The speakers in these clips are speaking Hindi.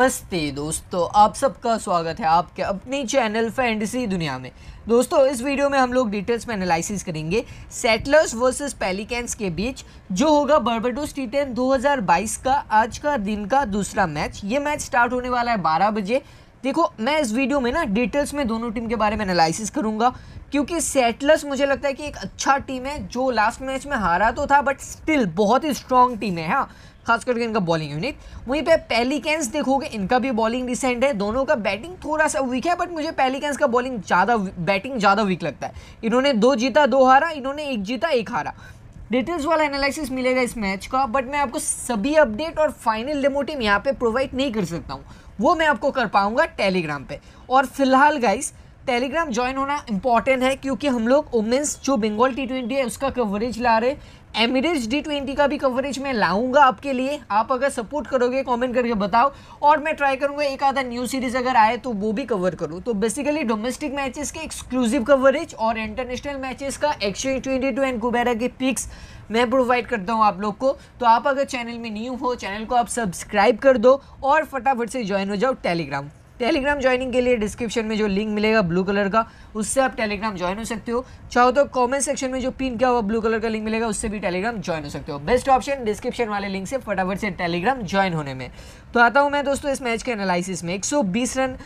नमस्ते दोस्तों आप सबका स्वागत है आपके अपनी चैनल फैंटेसी दुनिया में दोस्तों इस वीडियो में हम लोग डिटेल्स में एनालिसिस करेंगे सेटलर्स वर्सेस पेलिकेंस के बीच जो होगा बर्बेटोस टी टेन दो का आज का दिन का दूसरा मैच ये मैच स्टार्ट होने वाला है 12 बजे देखो मैं इस वीडियो में ना डिटेल्स में दोनों टीम के बारे में एनालिसिस करूंगा क्योंकि सेटलर्स मुझे लगता है कि एक अच्छा टीम है जो लास्ट मैच में हारा तो था बट स्टिल बहुत ही स्ट्रॉन्ग टीम है हाँ खास करके इनका बॉलिंग यूनिट वहीं पे कैंस देखोगे इनका भी बॉलिंग डिसेंट है दोनों का बैटिंग थोड़ा सा वीक है बट मुझे कैंस का बॉलिंग ज़्यादा बैटिंग ज़्यादा वीक लगता है इन्होंने दो जीता दो हारा इन्होंने एक जीता एक हारा डिटेल्स वाला एनालिसिस मिलेगा इस मैच का बट मैं आपको सभी अपडेट और फाइनल डेमो टीम यहाँ पर प्रोवाइड नहीं कर सकता हूँ वो मैं आपको कर पाऊंगा टेलीग्राम पे और फिलहाल गाइस टेलीग्राम ज्वाइन होना इंपॉर्टेंट है क्योंकि हम लोग वुमेंस जो बंगाल टी ट्वेंटी है उसका कवरेज ला रहे एमिरेट्स डी ट्वेंटी का भी कवरेज मैं लाऊंगा आपके लिए आप अगर सपोर्ट करोगे कमेंट करके बताओ और मैं ट्राई करूंगा एक आधा न्यू सीरीज़ अगर आए तो वो भी कवर करूँ तो बेसिकली डोमेस्टिक मैचेस के एक्सक्लूसिव कवरेज और इंटरनेशनल मैचेस का exchange twenty two and Kubera के पिक्स मैं प्रोवाइड करता हूँ आप लोग को तो आप अगर चैनल में न्यू हो चैनल को आप सब्सक्राइब कर दो और फटाफट से ज्वाइन हो जाओ टेलीग्राम टेलीग्राम ज्वाइनिंग के लिए डिस्क्रिप्शन में जो लिंक मिलेगा ब्लू कलर का उससे आप टेलीग्राम ज्वाइन हो सकते हो चाहो तो कमेंट सेक्शन में जो पिन क्या हुआ ब्लू कलर का लिंक मिलेगा उससे भी टेलीग्राम ज्वाइन हो सकते हो बेस्ट ऑप्शन डिस्क्रिप्शन वाले लिंक से फटाफट से टेलीग्राम ज्वाइन होने में तो आता हूँ मैं दोस्तों इस मैच के एनालिसिस में एक रन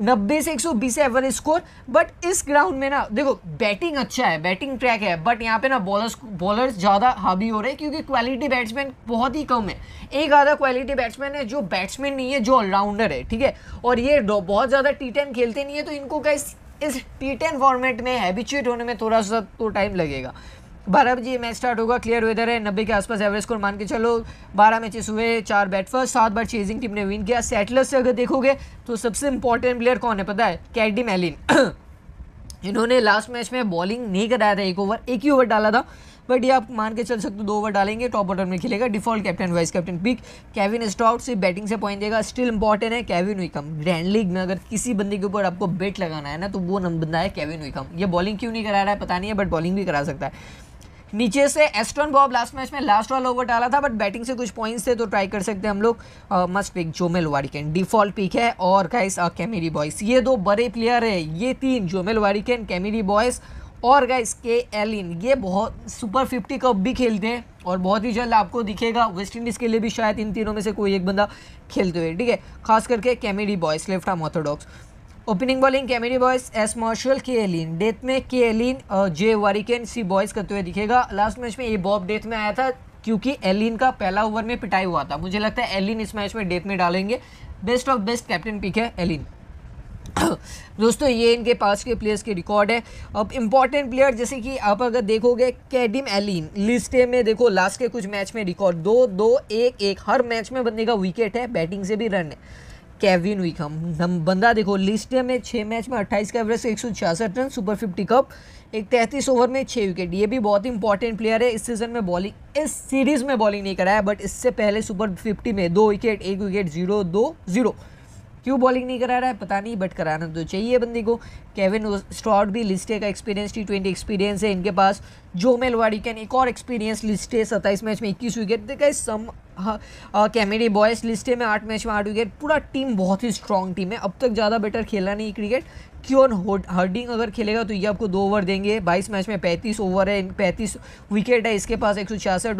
नब्बे से एक सौ है एवरेज स्कोर बट इस ग्राउंड में ना देखो बैटिंग अच्छा है बैटिंग ट्रैक है बट यहाँ पे ना बॉलर्स बॉलर्स ज़्यादा हावी हो रहे हैं क्योंकि क्वालिटी बैट्समैन बहुत ही कम है एक आधा क्वालिटी बैट्समैन है जो बैट्समैन नहीं है जो ऑलराउंडर है ठीक है और ये बहुत ज़्यादा टी टेन खेलते नहीं है तो इनको क्या इस टी टेन फॉर्मेट में हैबिचुएट होने में थोड़ा सा तो टाइम लगेगा बारह बजे मैच स्टार्ट होगा क्लियर वेदर है नब्बे के आसपास एवरेज स्कोर मान के चलो बारह मैचेस हुए चार बैट फर्स्ट सात बार चेजिंग टीम ने विन किया सेटलर से अगर देखोगे तो सबसे इंपॉर्टेंट प्लेयर कौन है पता है कैडी मैलिन इन्होंने लास्ट मैच में बॉलिंग नहीं कराया था एक ओवर एक ही ओवर डाला था बट ये आप मान के चल सकते हो दो ओवर डालेंगे टॉप ऑर्डर में खेलेगा default captain vice captain pick Kevin स्टॉक से बैटिंग से पॉइंट देगा स्टिल इंपॉर्टेंट है कैविन विकम ग्रैंड लीग में अगर किसी बंदे के ऊपर आपको बेट लगाना है ना तो वो बंदा है कैविन विकम ये बॉलिंग क्यों नहीं करा रहा है पता नहीं है बट बॉलिंग भी करा सकता है नीचे से एस्ट्रॉन बॉब लास्ट मैच में लास्ट वाला ओवर डाला था बट बैटिंग से कुछ पॉइंट्स थे तो ट्राई कर सकते हैं हम लोग must pick Jomel Warrican default pick है और गाइस कैमेरी बॉयस ये दो बड़े प्लेयर है ये तीन जोमेल वारिकेन कैमेरी बॉयस और गाइस के एलिन ये बहुत सुपर फिफ्टी कप भी खेलते हैं और बहुत ही जल्द आपको दिखेगा वेस्ट इंडीज़ के लिए भी शायद इन तीनों में से कोई एक बंदा खेलते हुए ठीक है खास करके Kamari Boyce left arm orthodox opening bowling Kamari Boyce S Marshall K Allen death में के एलिन और जे वारिकेन सी बॉयस करते हुए दिखेगा लास्ट मैच में ये बॉब डेथ में आया था क्योंकि एलिन का पहला ओवर में पिटाई हुआ था मुझे लगता है एलिन इस मैच में डेथ में डालेंगे best of best captain pick है एलिन दोस्तों ये इनके पास के प्लेयर्स के रिकॉर्ड है अब इंपॉर्टेंट प्लेयर जैसे कि आप अगर देखोगे कैडिम एलिन लिस्टे में देखो लास्ट के कुछ मैच में रिकॉर्ड दो दो एक एक हर मैच में बनने का विकेट है बैटिंग से भी रन है केविन विकम हम बंदा देखो लिस्ट में छः मैच में अट्ठाईस का एवरेज एक सौ छियासठ रन सुपर फिफ्टी कप एक तैंतीस ओवर में छः विकेट ये भी बहुत इंपॉर्टेंट प्लेयर है इस सीजन में बॉलिंग इस सीरीज़ में बॉलिंग नहीं कराया बट इससे पहले सुपर फिफ्टी में दो विकेट एक विकेट जीरो दो जीरो क्यों बॉलिंग नहीं करा रहा है पता नहीं बट कराना तो चाहिए बंदी को केविन स्टॉट भी लिस्टे का एक्सपीरियंस टी ट्वेंटी एक्सपीरियंस है इनके पास जो मेलवाड़ी कैन एक और एक्सपीरियंस लिस्टे सत्ताईस मैच में इक्कीस विकेट देखा सम कैमेडी बॉयज लिस्टे में आठ मैच में आठ विकेट पूरा टीम बहुत ही स्ट्रॉन्ग टीम है अब तक ज़्यादा बेटर खेला नहीं क्रिकेट क्यों हर्डिंग अगर खेलेगा तो ये आपको दो ओवर देंगे 22 मैच में 35 ओवर है 35 विकेट है इसके पास एक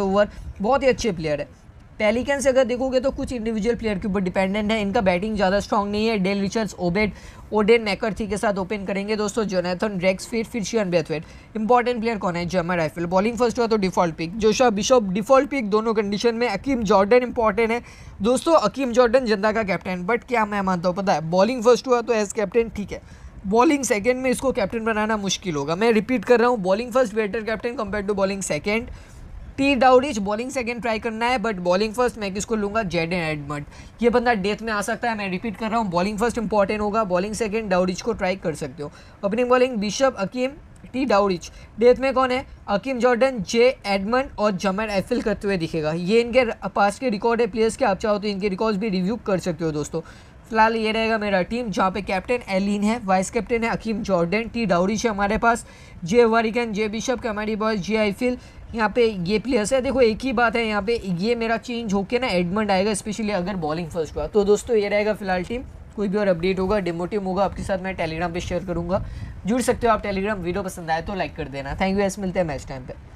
ओवर बहुत ही अच्छे प्लेयर है पेलिकन से अगर देखोगे तो कुछ इंडिविजुअल प्लेयर के ऊपर डिपेंडेंट है इनका बैटिंग ज़्यादा स्ट्रॉग नहीं है डेल रिचर्ड्स ओबेड ओडेन मैकर्थी के साथ ओपन करेंगे दोस्तों जोनाथन रेक्स फिर फिर शियन बेथवेट इंपॉर्टेंट प्लेयर कौन है जमा राइफल बॉलिंग फर्स्ट हुआ तो default pick Joshua Bishop default pick दोनों कंडीशन में अकीम जॉर्डन इंपॉर्टेंट है दोस्तों अकीम जॉर्डन जनता का कैप्टन बट क्या मैं मानता हूँ पता है बॉलिंग फर्स्ट हुआ तो एज कैप्टन ठीक है बॉलिंग सेकेंड में इसको कैप्टन बनाना मुश्किल होगा मैं रिपीट कर रहा हूँ bowling first better captain compare to bowling second T Dowrich bowling second try करना है बट बॉलिंग फर्स्ट मैं किसको लूंगा जेड एंड एडमट ये बंदा डेथ में आ सकता है मैं रिपीट कर रहा हूँ बॉलिंग फर्स्ट इंपॉर्टेंट होगा बॉलिंग सेकेंड डाउरिच को ट्राई कर सकते हो opening bowling Bishop Akeem T Dowrich death में कौन है अकीम जॉर्डन जे एडमंड और जमेर एफिल करते हुए दिखेगा ये इनके पास के रिकॉर्ड है प्लेयर्स के आप चाहो तो इनके रिकॉर्ड्स भी रिव्यू कर सकते हो दोस्तों फिलहाल ये रहेगा मेरा टीम जहाँ पे कैप्टन एलिन है वाइस कैप्टन है अकीम जॉर्डन टी डाउरिश है हमारे पास J Warrican J Bishop Kamari Boyce जे आई फिल यहाँ पे ये प्लेयर्स है देखो एक ही बात है यहाँ पे ये मेरा चेंज होके ना एडमंड आएगा स्पेशली अगर बॉलिंग फर्स्ट हुआ तो दोस्तों ये रहेगा फिलहाल टीम कोई भी और अपडेट होगा डेमो टीम होगा आपके साथ मैं टेलीग्राम पर शेयर करूँगा जुड़ सकते हो आप टेलीग्राम वीडियो पसंद आए तो लाइक कर देना थैंक यू एस मिलते हैं मैच टाइम पर